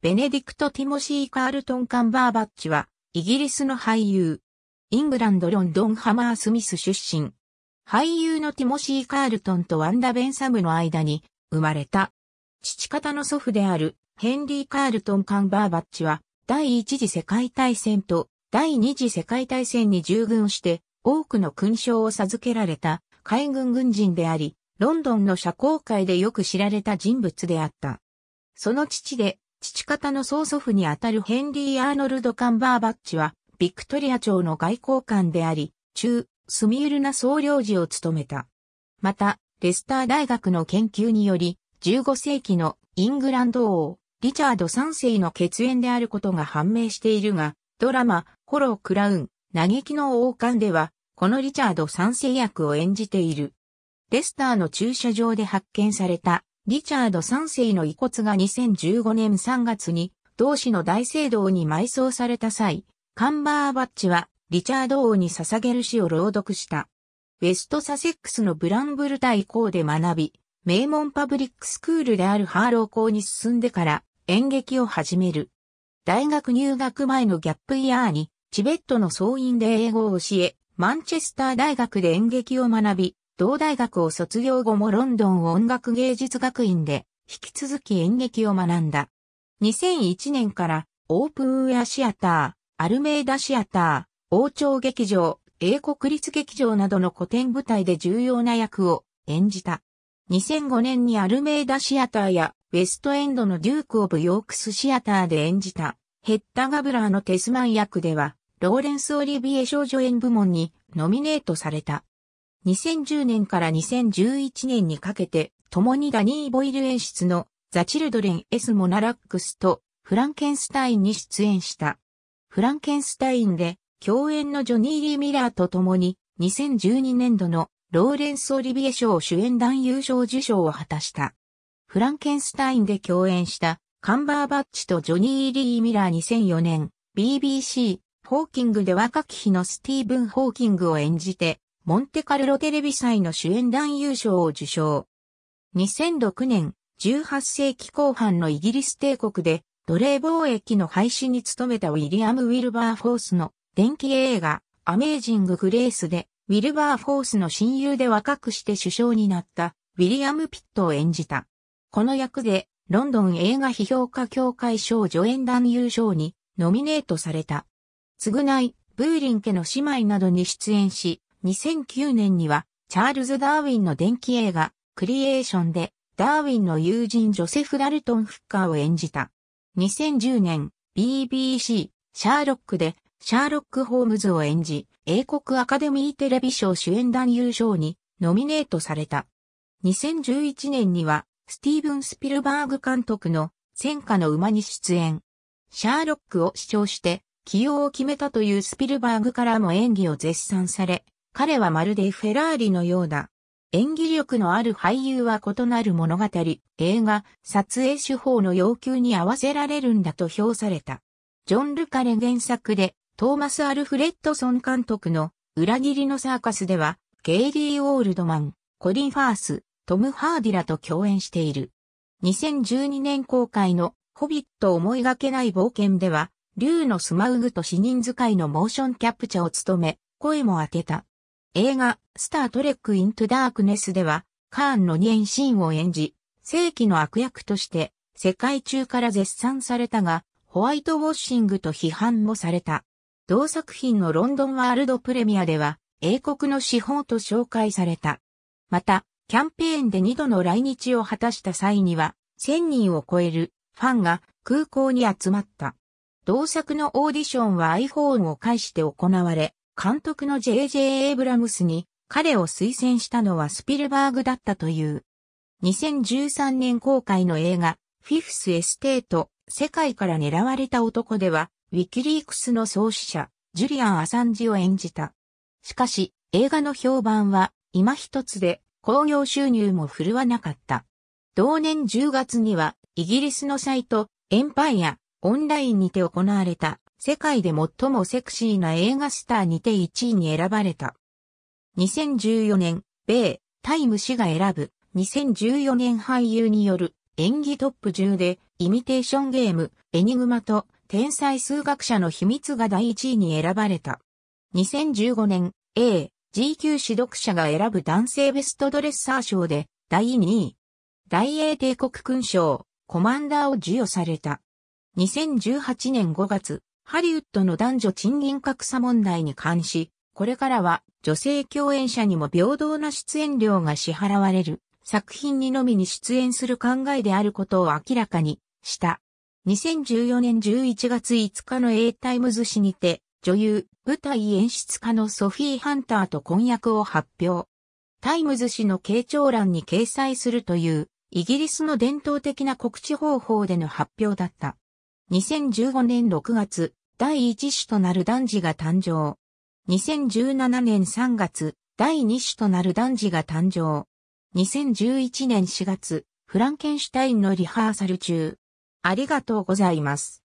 ベネディクト・ティモシー・カールトン・カンバーバッチは、イギリスの俳優。イングランド・ロンドン・ハマー・スミス出身。俳優のティモシー・カールトンとワンダ・ベンサムの間に生まれた。父方の祖父であるヘンリー・カールトン・カンバーバッチは、第一次世界大戦と第二次世界大戦に従軍して、多くの勲章を授けられた海軍軍人であり、ロンドンの社交界でよく知られた人物であった。その父で、父方の曽祖父にあたるヘンリー・アーノルド・カンバーバッチは、ビクトリア朝の外交官であり、中、スミールナ総領事を務めた。また、レスター大学の研究により、15世紀のイングランド王、リチャード3世の血縁であることが判明しているが、ドラマ、ホロー・クラウン、嘆きの王冠では、このリチャード3世役を演じている。レスターの駐車場で発見されたリチャード3世の遺骨が2015年3月に同志の大聖堂に埋葬された際、カンバーバッチはリチャード王に捧げる詩を朗読した。ウェストサセックスのブランブル大校で学び、名門パブリックスクールであるハーロー校に進んでから演劇を始める。大学入学前のギャップイヤーにチベットの総員で英語を教え、マンチェスター大学で演劇を学び、同大学を卒業後もロンドン音楽芸術学院で引き続き演劇を学んだ。2001年からオープンウェアシアター、アルメイダシアター、王朝劇場、英国立劇場などの古典舞台で重要な役を演じた。2005年にアルメイダシアターやウェストエンドのデューク・オブ・ヨークスシアターで演じたヘッダ・ガブラーのテスマン役ではローレンス・オリビエ少女演部門にノミネートされた。2010年から2011年にかけて、共にダニー・ボイル演出のザ・チルドレン・エス・モナラックスとフランケンスタインに出演した。フランケンスタインで共演のジョニー・リー・ミラーと共に2012年度のローレンス・オリビエ賞主演男優賞受賞を果たした。フランケンスタインで共演したカンバーバッチとジョニー・リー・ミラー2004年 BBC ホーキングで若き日のスティーブン・ホーキングを演じてモンテカルロテレビ祭の主演男優賞を受賞。2006年、18世紀後半のイギリス帝国で奴隷貿易の廃止に努めたウィリアム・ウィルバーフォースの電気映画アメージング・グレースでウィルバーフォースの親友で若くして首相になったウィリアム・ピットを演じた。この役でロンドン映画批評家協会賞助演男優賞にノミネートされた。償い、ブーリン家の姉妹などに出演し、2009年には、チャールズ・ダーウィンの電気映画、クリエーションで、ダーウィンの友人ジョセフ・ダルトン・フッカーを演じた。2010年、BBC、シャーロックで、シャーロック・ホームズを演じ、英国アカデミーテレビ賞主演男優賞にノミネートされた。2011年には、スティーブン・スピルバーグ監督の戦火の馬に出演。シャーロックを視聴して、起用を決めたというスピルバーグからも演技を絶賛され、彼はまるでフェラーリのようだ。演技力のある俳優は異なる物語、映画、撮影手法の要求に合わせられるんだと評された。ジョン・ルカレ原作で、トーマス・アルフレッドソン監督の裏切りのサーカスでは、ゲイリー・オールドマン、コリン・ファース、トム・ハーディラと共演している。2012年公開のホビット思いがけない冒険では、竜のスマウグと死人使いのモーションキャプチャを務め、声も当てた。映画、スタートレック・イント・ダークネスでは、カーンのニシンを演じ、正規の悪役として、世界中から絶賛されたが、ホワイトウォッシングと批判もされた。同作品のロンドンワールドプレミアでは、英国の司法と紹介された。また、キャンペーンで2度の来日を果たした際には、1000人を超えるファンが空港に集まった。同作のオーディションは iPhone を介して行われ、監督の J.J. エイブラムスに彼を推薦したのはスピルバーグだったという。2013年公開の映画、フィフス・エステート、世界から狙われた男では、ウィキリークスの創始者、ジュリアン・アサンジを演じた。しかし、映画の評判は、今一つで、興行収入も振るわなかった。同年10月には、イギリスのサイト、エンパイア、オンラインにて行われた、世界で最もセクシーな映画スターにて1位に選ばれた。2014年、米、タイム誌が選ぶ、2014年俳優による演技トップ10で、イミテーションゲーム、エニグマと、天才数学者の秘密が第1位に選ばれた。2015年、A、GQ 指読者が選ぶ男性ベストドレッサー賞で、第2位。大英帝国勲章、コマンダーを授与された。2018年5月、ハリウッドの男女賃金格差問題に関し、これからは女性共演者にも平等な出演料が支払われる作品にのみに出演する考えであることを明らかにした。2014年11月5日の A タイムズ誌にて、女優、舞台演出家のソフィー・ハンターと婚約を発表。タイムズ誌の傾聴欄に掲載するという、イギリスの伝統的な告知方法での発表だった。2015年6月、第1子となる男児が誕生。2017年3月、第2子となる男児が誕生。2011年4月、フランケンシュタインのリハーサル中。ありがとうございます。